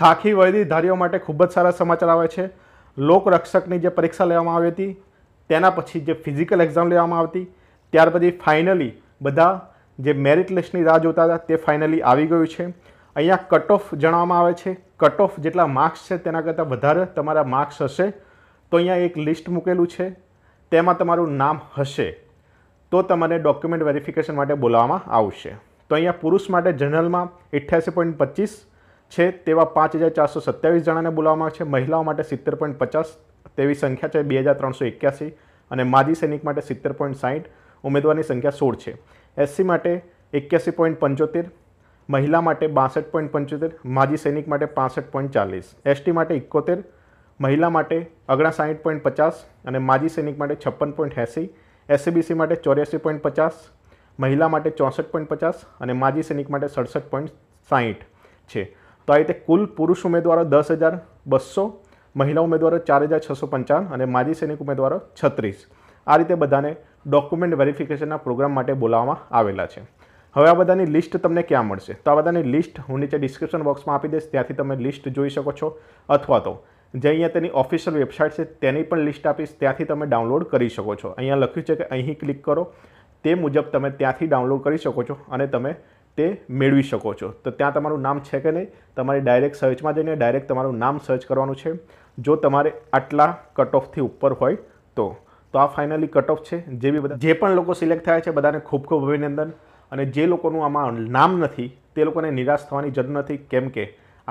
ખાખી વર્દીધારીઓ માટે ખૂબ જ સારા સમાચાર આવે છે લોકરક્ષકની જે પરીક્ષા લેવામાં આવી હતી તેના પછી જે ફિઝિકલ એક્ઝામ લેવામાં આવતી ત્યાર પછી ફાઇનલી બધા જે મેરિટ લિસ્ટની રાહ જોતા હતા તે ફાઇનલી આવી ગયું છે અહીંયા કટ ઓફ જણાવવામાં આવે છે કટ ઓફ જેટલા માર્ક્સ છે તેના કરતાં વધારે તમારા માર્ક્સ હશે તો અહીંયા એક લિસ્ટ મૂકેલું છે તેમાં તમારું નામ હશે તો તમને ડોક્યુમેન્ટ વેરિફિકેશન માટે બોલાવવામાં આવશે તો અહીંયા પુરુષ માટે જનરલમાં અઠ્યાસી પોઈન્ટ પચીસ છે તેવા પાંચ હજાર ચારસો સત્યાવીસ જણાને બોલાવવામાં છે મહિલાઓ માટે સિત્તેર પોઈન્ટ પચાસ તેવી સંખ્યા છે બે હજાર ત્રણસો એક્યાસી અને માજી સૈનિક માટે સિત્તેર પોઈન્ટ સાહીઠ ઉમેદવારની સંખ્યા સોળ છે એસસી માટે એક્યાસી પોઈન્ટ પંચોતેર મહિલા માટે બાસઠ પોઈન્ટ પંચોતેર માજી સૈનિક માટે પાસઠ પોઈન્ટ ચાલીસ એસટી માટે એકોતેર મહિલા માટે ઓગણસાઠ પોઈન્ટ પચાસ અને માજી સૈનિક માટે છપ્પન પોઈન્ટ એંસી એસસીબીસી માટે ચોર્યાસી પોઈન્ટ પચાસ મહિલા માટે ચોસઠ પોઈન્ટ પચાસ અને માજી સૈનિક માટે સડસઠ પોઈન્ટ સાહીઠ છે તો આ રીતે કુલ પુરુષ ઉમેદવારો દસ હજાર બસો મહિલા ઉમેદવારો ચાર હજાર છસો પંચાવન અને માજી સૈનિક ઉમેદવારો છત્રીસ આ રીતે બધાને ડોક્યુમેન્ટ વેરિફિકેશનના પ્રોગ્રામ માટે બોલાવવામાં આવેલા છે હવે આ બધાની લિસ્ટ તમને ક્યાં મળશે તો આ બધાની લિસ્ટ હું નીચે ડિસ્ક્રિપ્શન બોક્સમાં આપી દઈશ ત્યાંથી તમે લિસ્ટ જોઈ શકો છો અથવા તો જે અહીંયા તેની ઓફિશિયલ વેબસાઇટ છે તેની પણ લિસ્ટ આપીશ ત્યાંથી તમે ડાઉનલોડ કરી શકો છો અહીંયા લખ્યું છે કે અહીં ક્લિક કરો તે મુજબ તમે ત્યાંથી ડાઉનલોડ કરી શકો છો અને તમે તે મેળવી શકો છો તો ત્યાં તમારું નામ છે કે નહીં તમારે ડાયરેક્ટ સર્ચમાં જઈને ડાયરેક્ટ તમારું નામ સર્ચ કરવાનું છે જો તમારે આટલા કટ ઓફથી ઉપર હોય તો તો આ ફાઇનલી કટ ઓફ છે જે બી બધા જે પણ લોકો સિલેક્ટ થયા છે બધાને ખૂબ ખૂબ અભિનંદન અને જે લોકોનું આમાં નામ નથી તે લોકોને નિરાશ થવાની જરૂર નથી કેમ કે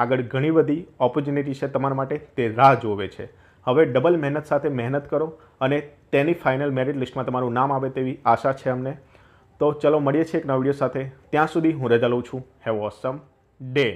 આગળ ઘણી બધી ઓપોર્ચ્યુનિટી છે તમારા માટે તે રાહ જોવે છે હવે ડબલ મહેનત સાથે મહેનત કરો અને તેની ફાઇનલ મેરિટ લિસ્ટમાં તમારું નામ આવે તેવી આશા છે અમને તો ચલો મળીએ છીએ એક નવા વિડીયો સાથે ત્યાં સુધી હું રજા લઉં છું હેવ ઓસમ ડે